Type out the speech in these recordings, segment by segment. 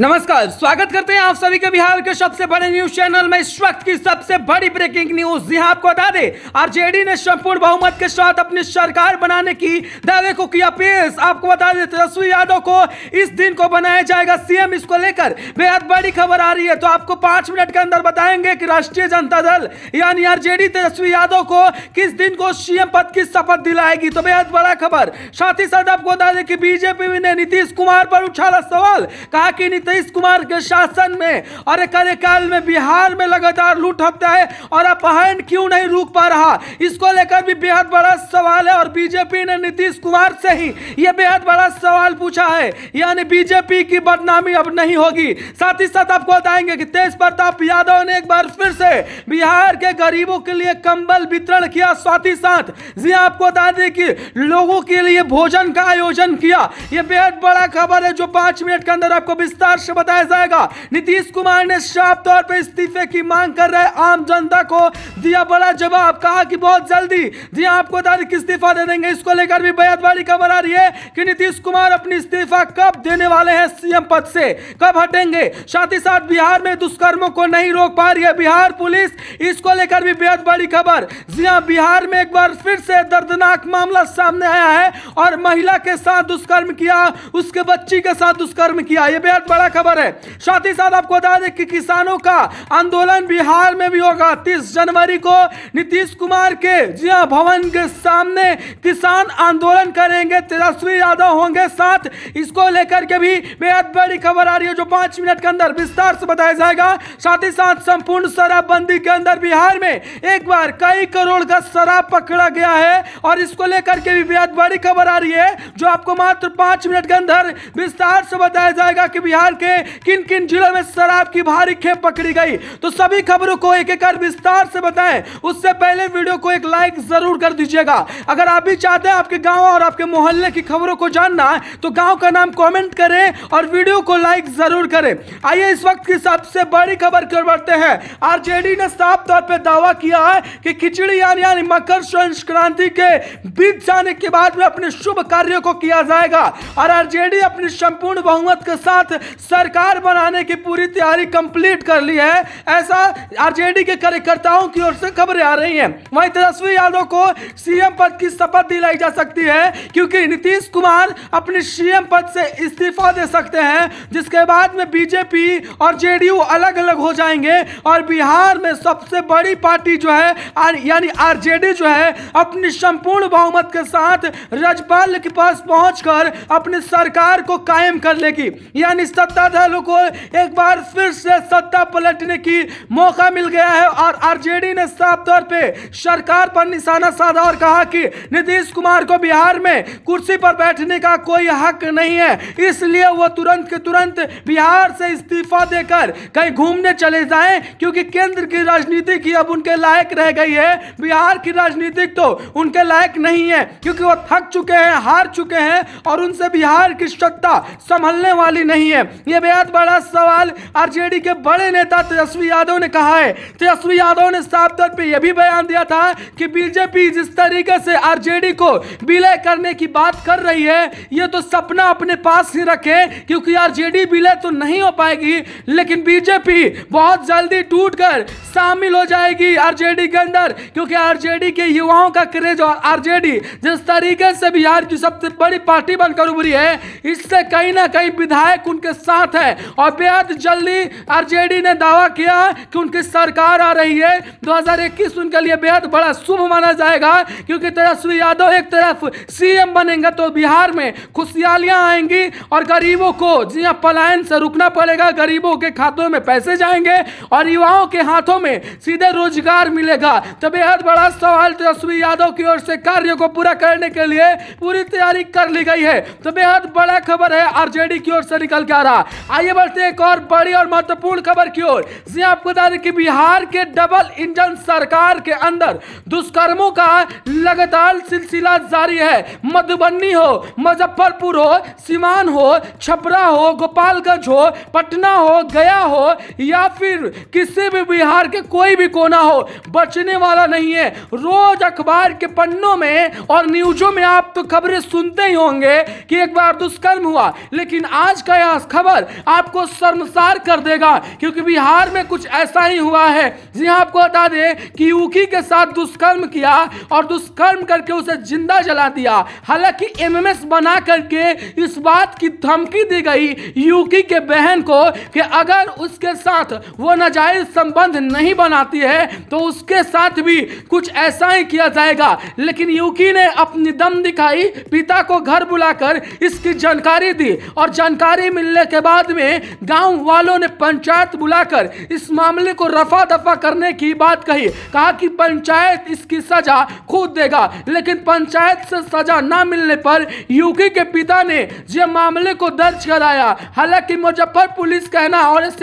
नमस्कार स्वागत करते हैं आप सभी के बिहार के सबसे बड़े न्यूज चैनल में इस वक्त की सबसे बड़ी ब्रेकिंग न्यूज यहाँ आपको बता दे आरजेडी ने संपूर्ण बहुमत के साथ अपनी सरकार बनाने की दावे को किया पेश आपको बता दे तेजस्वी यादव को इस दिन को बनाया जाएगा सीएम इसको लेकर बेहद बड़ी खबर आ रही है तो आपको पांच मिनट के अंदर बताएंगे की राष्ट्रीय जनता दल यानी आरजेडी तेजस्वी यादव को किस दिन को सीएम पद की शपथ दिलाएगी तो बेहद बड़ा खबर साथ ही साथ आपको बता दें कि बीजेपी ने नीतीश कुमार पर उछाला सवाल कहा कि नीतीश कुमार के शासन में और कार्यकाल में बिहार में लगातार लूट हत्या है और अपहरण क्यों नहीं रुक पा रहा इसको लेकर भी बेहद बड़ा सवाल है और बीजेपी ने नीतीश कुमार से ही यह बेहद बड़ा सवाल पूछा है यानी बीजेपी की बदनामी अब नहीं होगी साथ ही साथ आपको बताएंगे कि तेज प्रताप यादव ने एक बार फिर से बिहार के गरीबों के लिए कंबल वितरण किया साथ ही साथ जी आपको बता दें कि लोगों के लिए भोजन का आयोजन किया यह बेहद बड़ा खबर है जो पांच मिनट के अंदर आपको विस्तार आदर्श बताया जाएगा नीतीश कुमार ने साफ तौर पर इस्तीफे की मांग कर रहे आम जनता को दिया बड़ा जवाब कहा कि बहुत जल्दी जी आपको तारीख इस्तीफा दे देंगे इसको लेकर भी बयानबाजी खबर आ रही है कि नीतीश कुमार अपनी इस्तीफा कब देने वाले हैं सीएम पद से कब हटेंगे साथ ही साथ बिहार में दुष्कर्मों को नहीं रोक पा रही है बिहार पुलिस इसको लेकर भी बेहद बड़ी खबर जी हाँ बिहार में एक बार फिर से दर्दनाक मामला सामने आया है और महिला के साथ दुष्कर्म किया उसके बच्ची के साथ दुष्कर्म किया ये बेहद बड़ा बड़ा खबर है साथ ही साथ आपको बता दें कि किसानों का आंदोलन बिहार में भी होगा तीस जनवरी को नीतीश कुमार के जिया भवन के सामने किसान आंदोलन करेंगे तेजस्वी यादव होंगे साथ इसको लेकर के भी बेहद बड़ी खबर आ रही है जो पांच मिनट के अंदर विस्तार से बताया जाएगा साथ ही साथ संपूर्ण शराबबंदी के अंदर बिहार में एक बार कई करोड़ का शराब पकड़ा गया है और इसको लेकर के भी बेहद बड़ी खबर आ रही है जो आपको मात्र पांच मिनट के अंदर विस्तार से बताया जाएगा कि बिहार के किन किन जिलों में शराब की भारी खेप पकड़ी गई तो सभी खबरों को एक एक कर विस्तार से बताएं उससे पहले वीडियो को एक लाइक जरूर कर दीजिएगा अगर आप भी चाहते हैं आपके गांव और आपके मोहल्ले की खबरों को जानना तो गांव का नाम कॉमेंट करें और वीडियो को लाइक जरूर करें आइए इस वक्त की सबसे बड़ी खबर क्यों बढ़ते हैं आर ने साफ तौर पर दावा किया है कि खिचड़ी यानी यानी मकर संक्रांति के बीत जाने के बाद में अपने शुभ कार्यों को किया जाएगा और आरजेडी अपनी संपूर्ण बहुमत के साथ सरकार बनाने की पूरी तैयारी कंप्लीट कर ली है ऐसा आरजेडी के कार्यकर्ताओं की ओर से खबरें आ रही हैं वहीं तेजस्वी यादव को सीएम पद की शपथ दिलाई जा सकती है क्योंकि नीतीश कुमार अपने सीएम पद से इस्तीफा दे सकते हैं जिसके बाद में बीजेपी और जेडीयू अलग अलग हो जाएंगे और बिहार में सबसे बड़ी पार्टी जो है यानी आरजेडी जो है अपनी संपूर्ण बहुमत के साथ राज्यपाल के पास पहुंचकर अपनी सरकार को कायम कर लेगी यानी सत्ताधारियों को एक बार फिर से सत्ता पलटने की मौका मिल गया है और आरजेडी ने साफ तौर पे सरकार पर निशाना साधा और कहा कि नीतीश कुमार को बिहार में कुर्सी पर बैठने का कोई हक नहीं है इसलिए वो तुरंत के तुरंत बिहार से इस्तीफा देकर कहीं घूमने चले जाए क्योंकि केंद्र की राजनीति की अब उनके लायक रह गई है बिहार की राजनीति तो उनके लायक नहीं है क्योंकि वो थक चुके हैं हार चुके हैं और उनसे बिहार की सत्ता संभलने वाली नहीं है ये बेहद बड़ा सवाल आरजेडी के बड़े नेता तेजस्वी यादव ने कहा है तेजस्वी यादव ने साफ तौर पर यह भी बयान दिया था कि बीजेपी जिस तरीके से आरजेडी को विलय करने की बात कर रही है ये तो सपना अपने पास ही रखे क्योंकि आरजेडी विलय तो नहीं हो पाएगी लेकिन बीजेपी बहुत जल्दी टूटकर शामिल हो जाएगी आरजेडी के अंदर क्योंकि आरजेडी के युवाओं का क्रेज और आरजेडी जिस तरीके से बिहार की सबसे बड़ी पार्टी बनकर उभरी है इससे कहीं ना कहीं विधायक उनके साथ है और बेहद जल्दी आरजेडी ने दावा किया कि उनकी सरकार आ रही है 2021 उनके लिए बेहद बड़ा शुभ माना जाएगा क्योंकि तेजस्वी यादव एक तरफ सीएम बनेंगे तो बिहार में खुशहालियां आएंगी और गरीबों को जी हाँ पलायन से रुकना पड़ेगा गरीबों के खातों में पैसे जाएंगे और युवाओं के हाथों में सीधे रोजगार मिलेगा तो बेहद बड़ा सवाल तेजस्वी यादव की ओर से कार्य को पूरा करने के लिए पूरी तैयारी कर ली गई है तो बेहद बड़ा खबर है आरजेडी की ओर से निकल के आ रहा आइए बढ़ते एक और बड़ी और महत्वपूर्ण खबर की ओर जी आपको बता दें कि बिहार के डबल इंजन सरकार के अंदर दुष्कर्मों का लगातार सिलसिला जारी है मधुबनी हो मुजफ्फरपुर हो सीमान हो छपरा हो गोपालगंज हो पटना हो गया हो या फिर किसी भी बिहार के कोई भी कोना हो बचने वाला नहीं है रोज अखबार के पन्नों में और न्यूजों में आप तो खबरें सुनते ही होंगे कि एक बार दुष्कर्म हुआ लेकिन आज का यह खबर खबर आपको शर्मसार कर देगा क्योंकि बिहार में कुछ ऐसा ही हुआ है जी हाँ, आपको बता दें कि यूकी के साथ दुष्कर्म किया और दुष्कर्म करके उसे जिंदा जला दिया हालांकि एमएमएस बना करके इस बात की धमकी दी गई यूकी के बहन को कि अगर उसके साथ वो नाजायज संबंध नहीं बनाती है तो उसके साथ भी कुछ ऐसा ही किया जाएगा लेकिन यूकी ने अपनी दम दिखाई पिता को घर बुलाकर इसकी जानकारी दी और जानकारी मिलने के के बाद में गांव वालों ने पंचायत बुलाकर इस मामले को रफा दफा करने की बात कही कहा कि पंचायत इसकी सजा खुद देगा लेकिन पंचायत से सजा ना मिलने पर यूकी के पिता ने यह मामले को दर्ज कराया हालांकि मुजफ्फर पुलिस कहना और एस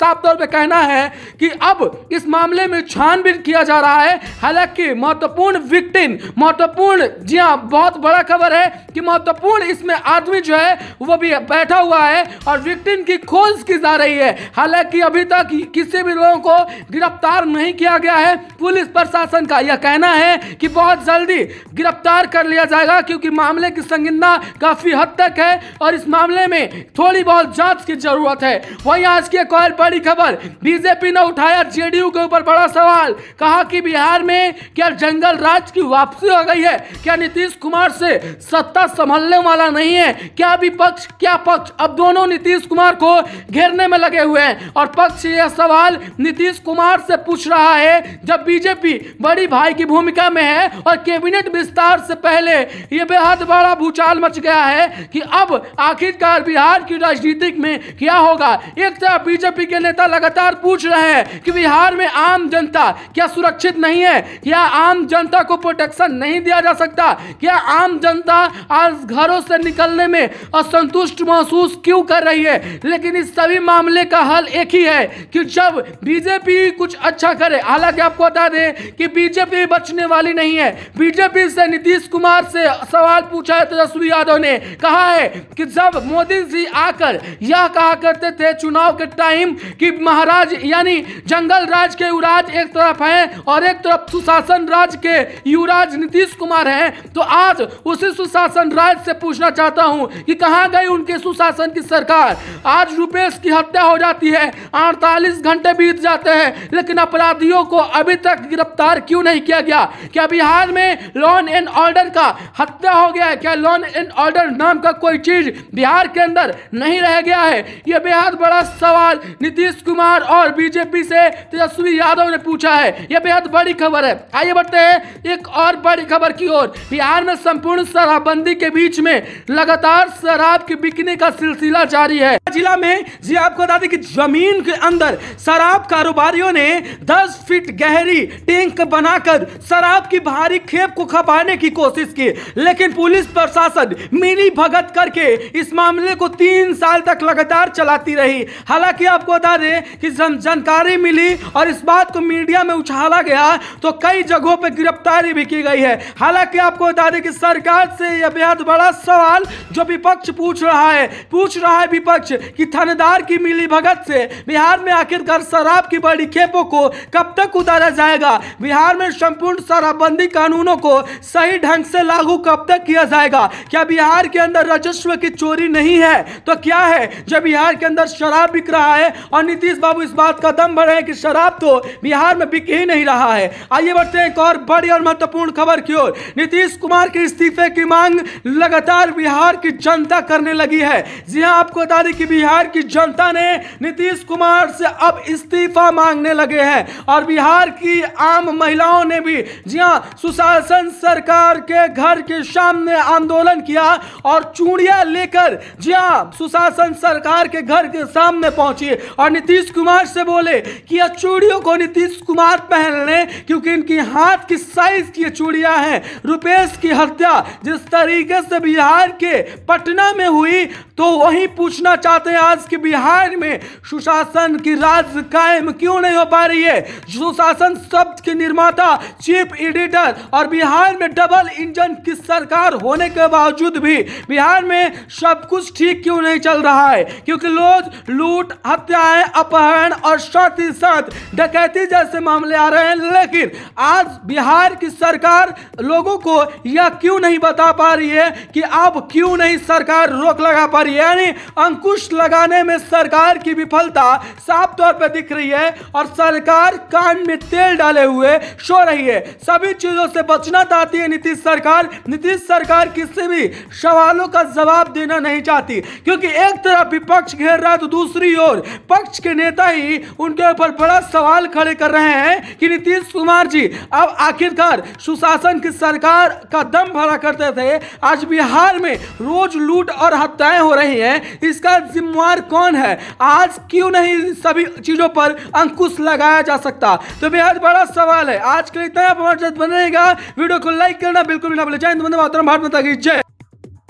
साफ तौर पर कहना है कि अब इस मामले में छानबीन किया जा रहा है हालांकि महत्वपूर्ण विक्टिम महत्वपूर्ण जी हाँ बहुत बड़ा खबर है कि महत्वपूर्ण इसमें आदमी जो है वो भी बैठा हुआ है है और विक्टिम की खोज की जा रही है हालांकि अभी तक किसी भी लोगों को गिरफ्तार नहीं किया गया है पुलिस प्रशासन का यह कहना है कि बहुत जल्दी गिरफ्तार कर लिया जाएगा क्योंकि मामले की संगीनता काफ़ी हद तक है और इस मामले में थोड़ी बहुत जांच की जरूरत है वही आज की एक और बड़ी खबर बीजेपी ने उठाया जेडीयू के ऊपर बड़ा सवाल कहा कि बिहार में क्या जंगल राज की वापसी हो गई है क्या नीतीश कुमार से सत्ता संभालने वाला नहीं है क्या विपक्ष क्या पक्ष अब दोनों नीतीश कुमार को घेरने में लगे हुए हैं और पक्ष यह सवाल नीतीश कुमार से पूछ रहा है जब बीजेपी बड़ी भाई की भूमिका में है और कैबिनेट विस्तार से पहले ये बेहद बड़ा भूचाल मच गया है कि अब आखिरकार बिहार की राजनीति में क्या होगा एक तरफ बीजेपी के नेता लगातार पूछ रहे हैं कि बिहार में आम जनता क्या सुरक्षित नहीं है क्या आम जनता को प्रोटेक्शन नहीं दिया जा सकता क्या आम जनता आज घरों से निकलने में असंतुष्ट महसूस क्यों कर रही है लेकिन इस सभी मामले का हल एक ही है कि जब बीजेपी कुछ अच्छा करे हालांकि आपको बता दें कि बीजेपी बचने वाली नहीं है बीजेपी से नीतीश कुमार से सवाल पूछा है तेजस्वी यादव ने कहा है कि जब मोदी जी आकर यह कहा करते थे चुनाव के टाइम कि महाराज यानी जंगल राज के युवराज एक तरफ है और एक तरफ सुशासन राज के युवराज नीतीश कुमार है तो आज उसी सुशासन राज से पूछना चाहता हूं कि कहा गई उनके सुशासन की सरकार आज रुपेश की हत्या हो जाती है अड़तालीस घंटे बीत जाते हैं लेकिन अपराधियों को अभी तक गिरफ्तार क्यों नहीं किया गया क्या बिहार में लॉन एंड ऑर्डर का हत्या हो गया है क्या लॉन एंड ऑर्डर नाम का कोई चीज बिहार के अंदर नहीं रह गया है यह बेहद बड़ा सवाल नीतीश कुमार और बीजेपी से तेजस्वी यादव ने पूछा है यह बेहद बड़ी खबर है आइए बढ़ते हैं एक और बड़ी खबर की ओर बिहार में संपूर्ण शराबबंदी के बीच में लगातार शराब की बिकने का सिलसिला सिलसिला जारी है जिला में जी आपको बता दें कि जमीन के अंदर शराब कारोबारियों ने 10 फीट गहरी टैंक बनाकर शराब की भारी खेप को खपाने की कोशिश की लेकिन पुलिस प्रशासन मिली भगत करके इस मामले को तीन साल तक लगातार चलाती रही हालांकि आपको बता दें कि जानकारी मिली और इस बात को मीडिया में उछाला गया तो कई जगहों पर गिरफ्तारी भी की गई है हालांकि आपको बता दें कि सरकार से यह बेहद बड़ा सवाल जो विपक्ष पूछ रहा है पूछ पूछ रहा है विपक्ष कि थानेदार की मिली भगत से बिहार में आखिरकार शराब की बड़ी खेपों को कब तक उतारा जाएगा बिहार में संपूर्ण शराबबंदी कानूनों को सही ढंग से लागू कब तक किया जाएगा क्या बिहार के अंदर राजस्व की चोरी नहीं है तो क्या है जब बिहार के अंदर शराब बिक रहा है और नीतीश बाबू इस बात का दम भरे हैं कि शराब तो बिहार में बिक ही नहीं रहा है आइए बढ़ते हैं एक और बड़ी और महत्वपूर्ण खबर की ओर नीतीश कुमार के इस्तीफे की मांग लगातार बिहार की जनता करने लगी है जी यहाँ आपको बता दें कि बिहार की जनता ने नीतीश कुमार से अब इस्तीफा मांगने लगे हैं और बिहार की आम महिलाओं ने भी जी हाँ सुशासन सरकार के घर के सामने आंदोलन किया और चूड़िया लेकर जी हाँ सुशासन सरकार के घर के सामने पहुंची और नीतीश कुमार से बोले कि यह चूड़ियों को नीतीश कुमार पहन लें क्योंकि इनकी हाथ की साइज की चूड़िया है रुपेश की हत्या जिस तरीके से बिहार के पटना में हुई तो वही वही पूछना चाहते हैं आज के बिहार में सुशासन की राज कायम क्यों नहीं हो पा रही है सुशासन शब्द के निर्माता चीफ एडिटर और बिहार में डबल इंजन की सरकार होने के बावजूद भी बिहार में सब कुछ ठीक क्यों नहीं चल रहा है क्योंकि लोग लूट हत्याएं अपहरण और साथ ही साथ डकैती जैसे मामले आ रहे हैं लेकिन आज बिहार की सरकार लोगों को यह क्यों नहीं बता पा रही है कि आप क्यों नहीं सरकार रोक लगा पा रही है यानी अंकुश लगाने में सरकार की विफलता साफ तौर पर दिख रही है और सरकार कान में तेल डाले हुए सो रही है सभी चीज़ों से बचना चाहती है नीतीश सरकार नीतीश सरकार किसी भी सवालों का जवाब देना नहीं चाहती क्योंकि एक तरफ विपक्ष घेर रहा है तो दूसरी ओर पक्ष के नेता ही उनके ऊपर बड़ा सवाल खड़े कर रहे हैं कि नीतीश कुमार जी अब आखिरकार सुशासन की सरकार का दम भरा करते थे आज बिहार में रोज लूट और हत्याएं हो रही हैं हैं इसका जिम्मेवार कौन है आज क्यों नहीं सभी चीज़ों पर अंकुश लगाया जा सकता तो बेहद बड़ा सवाल है आज के लिए इतना बनेगा वीडियो को लाइक करना बिल्कुल भी ना भूलें जय हिंद भारत माता की जय